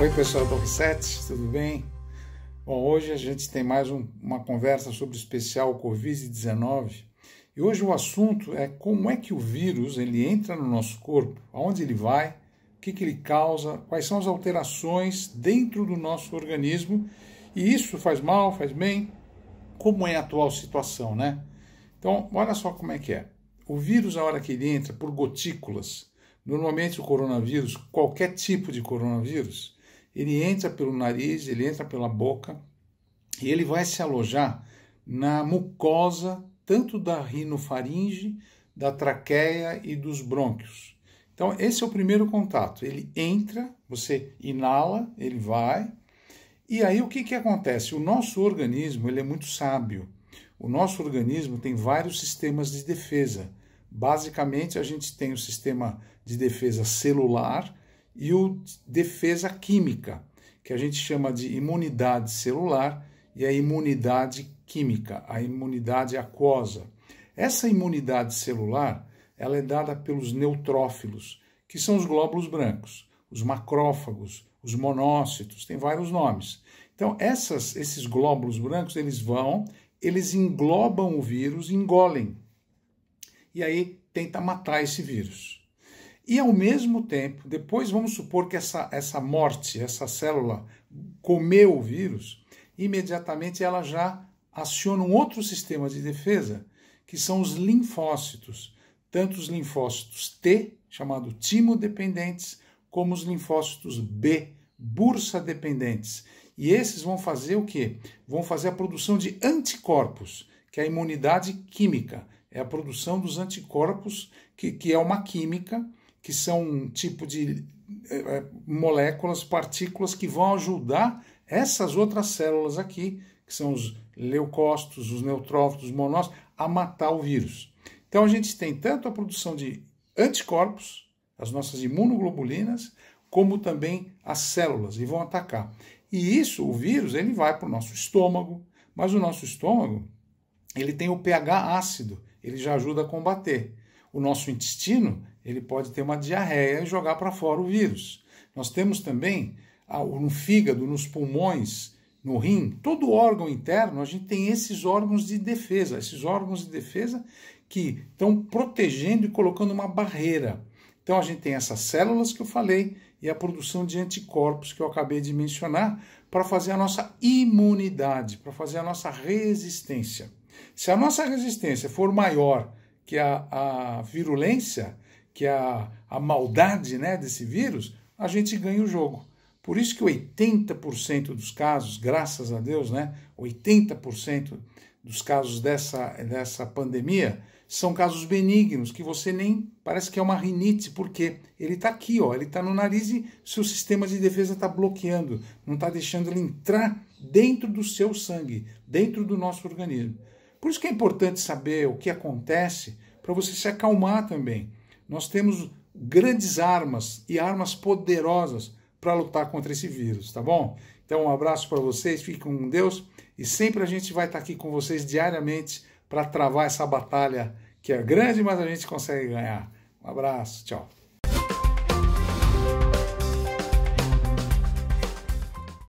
Oi, pessoal do Reset, tudo bem? Bom, hoje a gente tem mais um, uma conversa sobre o especial Covid-19 e hoje o assunto é como é que o vírus ele entra no nosso corpo, aonde ele vai, o que, que ele causa, quais são as alterações dentro do nosso organismo e isso faz mal, faz bem, como é a atual situação, né? Então, olha só como é que é. O vírus, a hora que ele entra por gotículas, normalmente o coronavírus, qualquer tipo de coronavírus, ele entra pelo nariz, ele entra pela boca e ele vai se alojar na mucosa tanto da rinofaringe, da traqueia e dos brônquios. Então, esse é o primeiro contato. Ele entra, você inala, ele vai. E aí, o que, que acontece? O nosso organismo ele é muito sábio. O nosso organismo tem vários sistemas de defesa. Basicamente, a gente tem o sistema de defesa celular, e o defesa química, que a gente chama de imunidade celular e a imunidade química, a imunidade aquosa. Essa imunidade celular, ela é dada pelos neutrófilos, que são os glóbulos brancos, os macrófagos, os monócitos, tem vários nomes. Então, essas, esses glóbulos brancos, eles vão, eles englobam o vírus, engolem. E aí tenta matar esse vírus. E ao mesmo tempo, depois vamos supor que essa, essa morte, essa célula comeu o vírus, imediatamente ela já aciona um outro sistema de defesa, que são os linfócitos, tanto os linfócitos T, chamado timodependentes, como os linfócitos B, bursa dependentes. E esses vão fazer o quê? Vão fazer a produção de anticorpos, que é a imunidade química, é a produção dos anticorpos, que, que é uma química que são um tipo de é, é, moléculas, partículas que vão ajudar essas outras células aqui, que são os leucócitos, os neutrófilos, os monócitos, a matar o vírus. Então a gente tem tanto a produção de anticorpos, as nossas imunoglobulinas, como também as células e vão atacar. E isso, o vírus, ele vai para o nosso estômago, mas o nosso estômago, ele tem o pH ácido, ele já ajuda a combater. O nosso intestino, ele pode ter uma diarreia e jogar para fora o vírus. Nós temos também no fígado, nos pulmões, no rim, todo órgão interno, a gente tem esses órgãos de defesa, esses órgãos de defesa que estão protegendo e colocando uma barreira. Então a gente tem essas células que eu falei e a produção de anticorpos que eu acabei de mencionar para fazer a nossa imunidade, para fazer a nossa resistência. Se a nossa resistência for maior que a, a virulência, que é a, a maldade né, desse vírus, a gente ganha o jogo. Por isso que 80% dos casos, graças a Deus, né, 80% dos casos dessa, dessa pandemia são casos benignos, que você nem parece que é uma rinite, porque ele está aqui, ó, ele está no nariz e seu sistema de defesa está bloqueando, não está deixando ele entrar dentro do seu sangue, dentro do nosso organismo. Por isso que é importante saber o que acontece para você se acalmar também. Nós temos grandes armas e armas poderosas para lutar contra esse vírus, tá bom? Então, um abraço para vocês, fiquem com Deus e sempre a gente vai estar tá aqui com vocês diariamente para travar essa batalha que é grande, mas a gente consegue ganhar. Um abraço, tchau.